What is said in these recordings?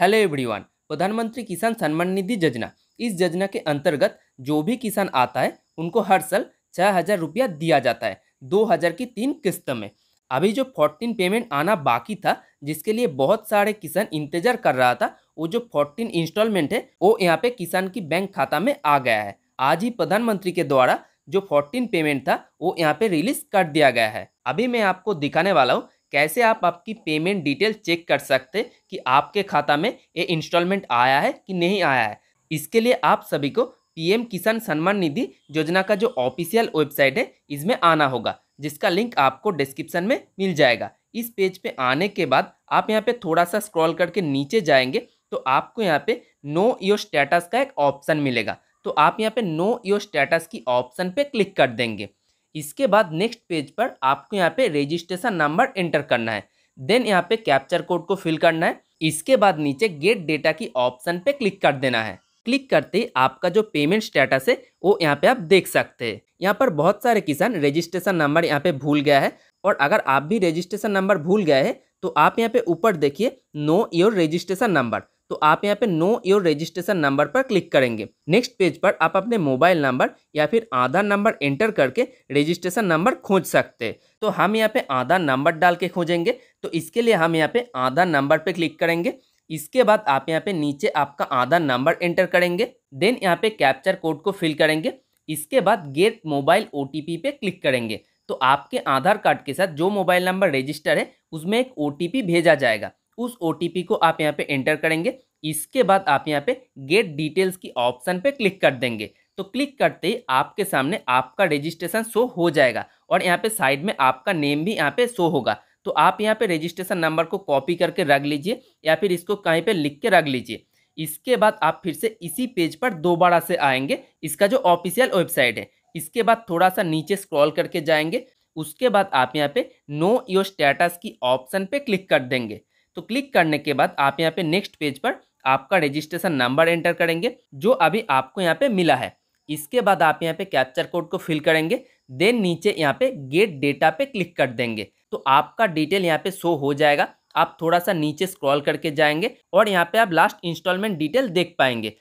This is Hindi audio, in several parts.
हेलो एवरीवन प्रधानमंत्री किसान सम्मान निधि योजना इस योजना के अंतर्गत जो भी किसान आता है उनको हर साल छः हज़ार रुपया दिया जाता है दो हज़ार की तीन किस्त में अभी जो फोर्टीन पेमेंट आना बाकी था जिसके लिए बहुत सारे किसान इंतजार कर रहा था वो जो फोर्टीन इंस्टॉलमेंट है वो यहाँ पे किसान की बैंक खाता में आ गया है आज ही प्रधानमंत्री के द्वारा जो फोर्टीन पेमेंट था वो यहाँ पे रिलीज कर दिया गया है अभी मैं आपको दिखाने वाला हूँ कैसे आप आपकी पेमेंट डिटेल चेक कर सकते कि आपके खाता में ये इंस्टॉलमेंट आया है कि नहीं आया है इसके लिए आप सभी को पीएम किसान सम्मान निधि योजना का जो ऑफिशियल वेबसाइट है इसमें आना होगा जिसका लिंक आपको डिस्क्रिप्शन में मिल जाएगा इस पेज पे आने के बाद आप यहाँ पे थोड़ा सा स्क्रॉल करके नीचे जाएंगे तो आपको यहाँ पे नो योर स्टेटस का एक ऑप्शन मिलेगा तो आप यहाँ पे नो योर स्टेटस की ऑप्शन पे क्लिक कर देंगे इसके बाद नेक्स्ट पेज पर आपको यहाँ पे रजिस्ट्रेशन नंबर एंटर करना है देन यहाँ पे कैप्चर कोड को फिल करना है इसके बाद नीचे गेट डेटा की ऑप्शन पे क्लिक कर देना है क्लिक करते ही आपका जो पेमेंट स्टेटस है वो यहाँ पे आप देख सकते हैं यहाँ पर बहुत सारे किसान रजिस्ट्रेशन नंबर यहाँ पे भूल गया है और अगर आप भी रजिस्ट्रेशन नंबर भूल गए हैं तो आप यहाँ पे ऊपर देखिए नो योर रजिस्ट्रेशन नंबर तो आप यहाँ पे नो योर रजिस्ट्रेशन नंबर पर क्लिक करेंगे नेक्स्ट पेज पर आप अपने मोबाइल नंबर या फिर आधार नंबर एंटर करके रजिस्ट्रेशन नंबर खोज सकते हैं तो हम यहाँ पे आधार नंबर डाल के खोजेंगे तो इसके लिए हम यहाँ पे आधार नंबर पर क्लिक करेंगे इसके बाद आप यहाँ पे नीचे आपका आधार नंबर एंटर करेंगे देन यहाँ पे कैप्चर कोड को फिल करेंगे इसके बाद गेट मोबाइल ओ पे क्लिक करेंगे तो आपके आधार कार्ड के साथ जो मोबाइल नंबर रजिस्टर है उसमें एक ओ भेजा जाएगा उस ओ को आप यहाँ पे एंटर करेंगे इसके बाद आप यहाँ पे गेट डिटेल्स की ऑप्शन पे क्लिक कर देंगे तो क्लिक करते ही आपके सामने आपका रजिस्ट्रेशन शो हो जाएगा और यहाँ पे साइड में आपका नेम भी यहाँ पे शो होगा तो आप यहाँ पे रजिस्ट्रेशन नंबर को कॉपी करके रख लीजिए या फिर इसको कहीं पे लिख के रख लीजिए इसके बाद आप फिर से इसी पेज पर दोबारा से आएंगे इसका जो ऑफिशियल वेबसाइट है इसके बाद थोड़ा सा नीचे स्क्रॉल करके जाएंगे उसके बाद आप यहाँ पे नो योर स्टेटस की ऑप्शन पे क्लिक कर देंगे तो क्लिक करने के बाद आप यहाँ पे नेक्स्ट पेज पर आपका रजिस्ट्रेशन नंबर एंटर करेंगे जो अभी आपको यहाँ पे मिला है इसके बाद आप यहाँ पे कैप्चर कोड को फिल करेंगे देन नीचे यहाँ पे गेट डेटा पे क्लिक कर देंगे तो आपका डिटेल यहाँ पे शो हो जाएगा आप थोड़ा सा नीचे स्क्रॉल करके जाएंगे और यहाँ पे आप लास्ट इंस्टॉलमेंट डिटेल देख पाएंगे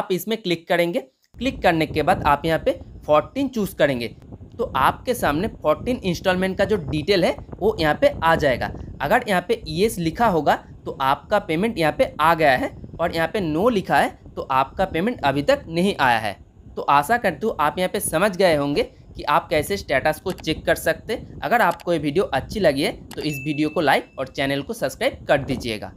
आप इसमें क्लिक करेंगे क्लिक करने के बाद आप यहाँ पे फोर्टीन चूज़ करेंगे तो आपके सामने फोर्टीन इंस्टॉलमेंट का जो डिटेल है वो यहाँ पे आ जाएगा अगर यहाँ पे येस लिखा होगा तो आपका पेमेंट यहाँ पे आ गया है और यहाँ पे नो लिखा है तो आपका पेमेंट अभी तक नहीं आया है तो आशा करती हूँ आप यहाँ पे समझ गए होंगे कि आप कैसे स्टेटस को चेक कर सकते अगर आपको ये वीडियो अच्छी लगी है तो इस वीडियो को लाइक और चैनल को सब्सक्राइब कर दीजिएगा